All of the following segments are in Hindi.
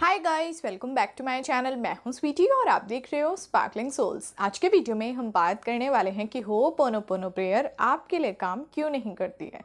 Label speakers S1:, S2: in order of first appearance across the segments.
S1: hi guys welcome back to my channel मैं हूं स्वीटी और आप देख रहे हो स्पार्कलिंग सोल्स आज के वीडियो में हम बात करने वाले हैं कि हो पोनो पोनो प्रेयर आपके लिए काम क्यों नहीं करती है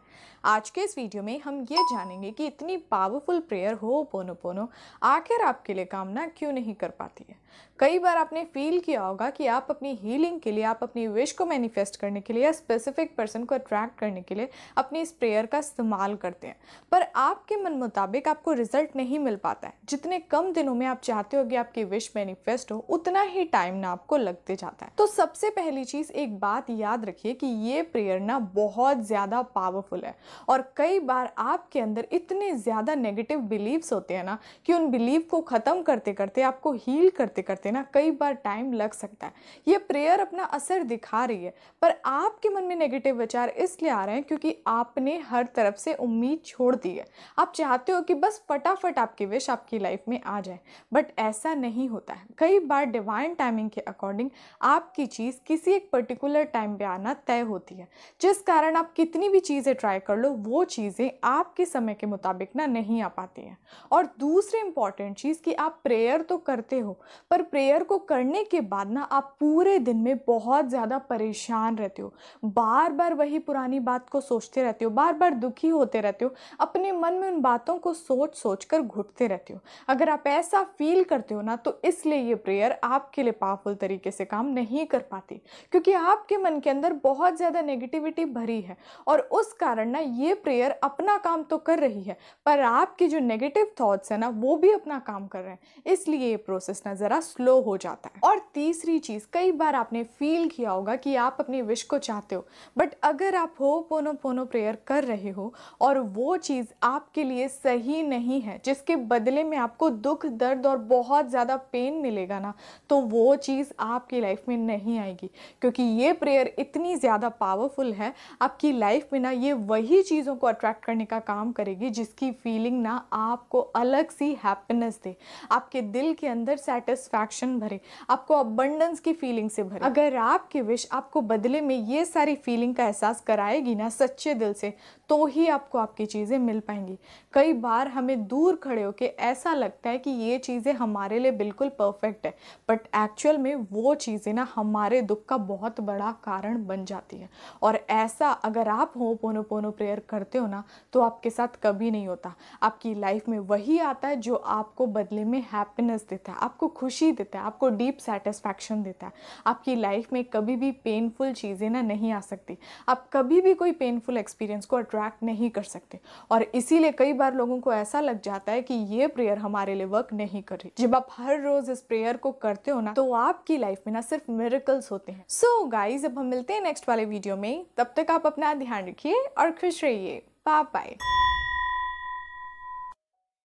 S1: आज के इस वीडियो में हम ये जानेंगे कि इतनी पावरफुल प्रेयर हो पोनो पोनो आखिर आपके लिए कामना क्यों नहीं कर पाती है कई बार आपने फील किया होगा कि आप अपनी हीलिंग के लिए आप अपनी विश को मैनिफेस्ट करने के लिए या स्पेसिफिक पर्सन को अट्रैक्ट करने के लिए अपनी इस प्रेयर का इस्तेमाल करते हैं पर आपके मन मुताबिक आपको रिजल्ट नहीं मिल पाता है जितने कम दिनों में आप चाहते हो कि आपकी विश मैनिफेस्ट हो उतना ही टाइम ना आपको लगते जाता है तो सबसे पहली चीज एक बात याद रखिए कि ये प्रेयर ना बहुत ज़्यादा पावरफुल है और कई बार आपके अंदर इतने ज़्यादा नेगेटिव बिलीव्स होते हैं ना कि उन बिलीव को ख़त्म करते करते आपको हील करते करते ना कई बार टाइम लग सकता है ये प्रेयर अपना असर दिखा रही है पर आपके मन में नेगेटिव विचार इसलिए आ रहे हैं क्योंकि आपने हर तरफ से उम्मीद छोड़ दी है आप चाहते हो कि बस फटाफट आपकी विश आपकी लाइफ में में आ जाए बट ऐसा नहीं होता है कई बार डिवाइन टाइमिंग के अकॉर्डिंग आपकी चीज़ किसी एक पर्टिकुलर टाइम पे आना तय होती है जिस कारण आप कितनी भी चीज़ें ट्राई कर लो वो चीज़ें आपके समय के मुताबिक ना नहीं आ पाती हैं और दूसरी इंपॉर्टेंट चीज़ कि आप प्रेयर तो करते हो पर प्रेयर को करने के बाद ना आप पूरे दिन में बहुत ज़्यादा परेशान रहते हो बार बार वही पुरानी बात को सोचते रहते हो बार बार दुखी होते रहते हो अपने मन में उन बातों को सोच सोच कर घुटते रहते हो अगर अगर आप ऐसा फील करते हो ना तो इसलिए ये प्रेयर आपके लिए पावरफुल तरीके से काम नहीं कर पाती क्योंकि आपके मन के अंदर बहुत ज़्यादा नेगेटिविटी भरी है और उस कारण ना ये प्रेयर अपना काम तो कर रही है पर आपके जो नेगेटिव थाट्स हैं ना वो भी अपना काम कर रहे हैं इसलिए ये प्रोसेस ना ज़रा स्लो हो जाता है और तीसरी चीज़ कई बार आपने फील किया होगा कि आप अपनी विश को चाहते हो बट अगर आप हो पोनो पोनो प्रेयर कर रहे हो और वो चीज़ आपके लिए सही नहीं है जिसके बदले में आपको दुख दर्द और बहुत ज़्यादा पेन मिलेगा ना तो वो चीज़ आपकी लाइफ में नहीं आएगी क्योंकि ये प्रेयर इतनी ज़्यादा पावरफुल है आपकी लाइफ में ना ये वही चीज़ों को अट्रैक्ट करने का काम करेगी जिसकी फीलिंग ना आपको अलग सी हैप्पीनेस दे आपके दिल के अंदर सेटिस्फैक्शन भरे आपको अबंडेंस की फीलिंग से भरे अगर आपकी विश आपको बदले में ये सारी फीलिंग का एहसास कराएगी ना सच्चे दिल से तो ही आपको आपकी चीज़ें मिल पाएंगी कई बार हमें दूर खड़े होकर ऐसा लगता लगता है कि ये चीज़ें हमारे लिए बिल्कुल परफेक्ट है बट एक्चुअल में वो चीज़ें ना हमारे दुख का बहुत बड़ा कारण बन जाती है और ऐसा अगर आप हो पोनो पोनो प्रेयर करते हो ना तो आपके साथ कभी नहीं होता आपकी लाइफ में वही आता है जो आपको बदले में हैप्पीनेस देता है आपको खुशी देता है आपको डीप सेटिस्फैक्शन देता है आपकी लाइफ में कभी भी पेनफुल चीज़ें ना नहीं आ सकती आप कभी भी कोई पेनफुल एक्सपीरियंस को अट्रैक्ट नहीं कर सकते और इसीलिए कई बार लोगों को ऐसा लग जाता है कि ये प्रेयर हमारे हमारे लिए वर्क नहीं कर रही जब आप हर रोज इस प्रेयर को करते हो ना तो आपकी लाइफ में ना सिर्फ मेरिकल्स होते हैं सो so, गाइज अब हम मिलते हैं नेक्स्ट वाले वीडियो में तब तक आप अपना ध्यान रखिए और खुश रहिए बाय बाय